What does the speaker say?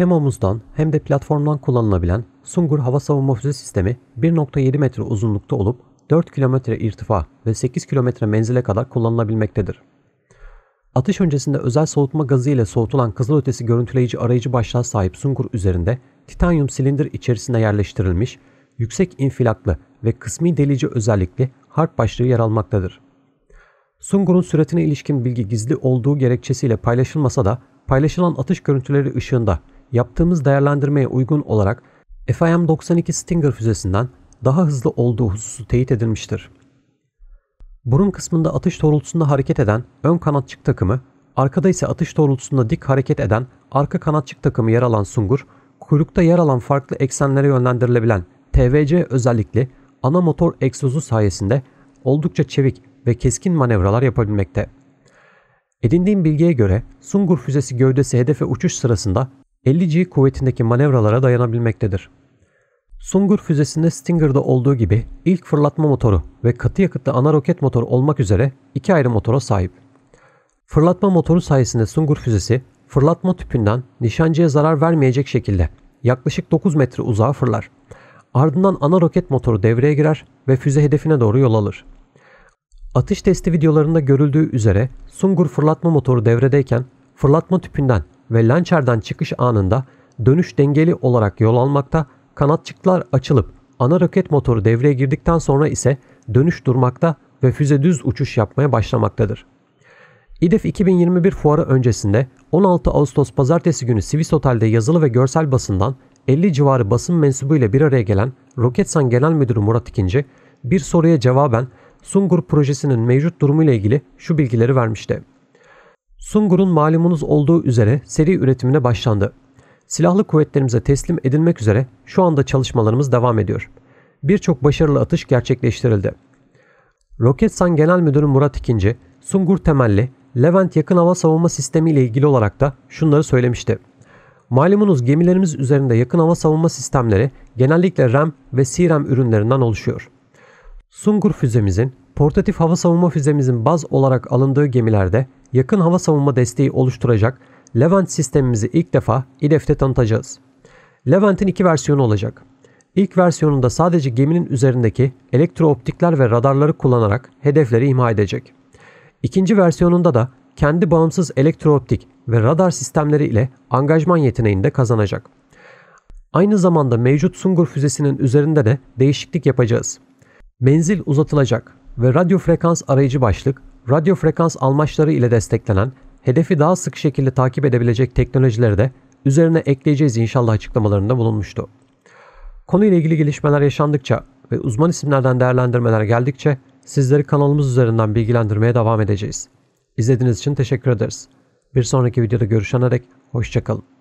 Hem omuzdan hem de platformdan kullanılabilen Sungur hava savunma füze sistemi 1.7 metre uzunlukta olup 4 kilometre irtifa ve 8 kilometre menzile kadar kullanılabilmektedir. Atış öncesinde özel soğutma gazı ile soğutulan kızılötesi görüntüleyici arayıcı başlığa sahip Sungur üzerinde titanyum silindir içerisinde yerleştirilmiş, yüksek infilaklı ve kısmi delici özellikli harp başlığı yer almaktadır. Sungur'un süretine ilişkin bilgi gizli olduğu gerekçesiyle paylaşılmasa da paylaşılan atış görüntüleri ışığında yaptığımız değerlendirmeye uygun olarak FIM-92 Stinger füzesinden daha hızlı olduğu hususu teyit edilmiştir. Burun kısmında atış doğrultusunda hareket eden ön kanatçık takımı, arkada ise atış doğrultusunda dik hareket eden arka kanatçık takımı yer alan Sungur, kuyrukta yer alan farklı eksenlere yönlendirilebilen TVC özellikle ana motor egzozu sayesinde oldukça çevik ve keskin manevralar yapabilmekte. Edindiğim bilgiye göre Sungur füzesi gövdesi hedefe uçuş sırasında 50G kuvvetindeki manevralara dayanabilmektedir. Sungur füzesinde Stinger'da olduğu gibi ilk fırlatma motoru ve katı yakıtlı ana roket motoru olmak üzere iki ayrı motora sahip. Fırlatma motoru sayesinde Sungur füzesi fırlatma tüpünden nişancıya zarar vermeyecek şekilde yaklaşık 9 metre uzağa fırlar. Ardından ana roket motoru devreye girer ve füze hedefine doğru yol alır. Atış testi videolarında görüldüğü üzere Sungur fırlatma motoru devredeyken fırlatma tüpünden ve lançerden çıkış anında dönüş dengeli olarak yol almakta, kanatçıklar açılıp ana roket motoru devreye girdikten sonra ise dönüş durmakta ve füze düz uçuş yapmaya başlamaktadır. İDEF 2021 fuarı öncesinde 16 Ağustos pazartesi günü Sivis Otel'de yazılı ve görsel basından 50 civarı basın mensubuyla bir araya gelen Roketsan Genel Müdürü Murat İkinci bir soruya cevaben Sungur projesinin mevcut durumu ile ilgili şu bilgileri vermişti. Sungur'un malumunuz olduğu üzere seri üretimine başlandı. Silahlı kuvvetlerimize teslim edilmek üzere şu anda çalışmalarımız devam ediyor. Birçok başarılı atış gerçekleştirildi. Roketsan Genel Müdürü Murat İkinci, Sungur temelli Levent yakın hava savunma sistemi ile ilgili olarak da şunları söylemişti. Malumunuz gemilerimiz üzerinde yakın hava savunma sistemleri genellikle RAM ve SIRAM ürünlerinden oluşuyor. Sungur füzemizin, portatif hava savunma füzemizin baz olarak alındığı gemilerde yakın hava savunma desteği oluşturacak Levent sistemimizi ilk defa İDEF'te tanıtacağız. Levent'in iki versiyonu olacak. İlk versiyonunda sadece geminin üzerindeki elektrooptikler ve radarları kullanarak hedefleri imha edecek. İkinci versiyonunda da kendi bağımsız elektrooptik ve radar sistemleri ile angajman yeteneğini de kazanacak. Aynı zamanda mevcut Sungur füzesinin üzerinde de değişiklik yapacağız. Menzil uzatılacak ve radyo frekans arayıcı başlık radyo frekans almaçları ile desteklenen, hedefi daha sık şekilde takip edebilecek teknolojileri de üzerine ekleyeceğiz inşallah açıklamalarında bulunmuştu. Konuyla ilgili gelişmeler yaşandıkça ve uzman isimlerden değerlendirmeler geldikçe sizleri kanalımız üzerinden bilgilendirmeye devam edeceğiz. İzlediğiniz için teşekkür ederiz. Bir sonraki videoda görüşene dek hoşçakalın.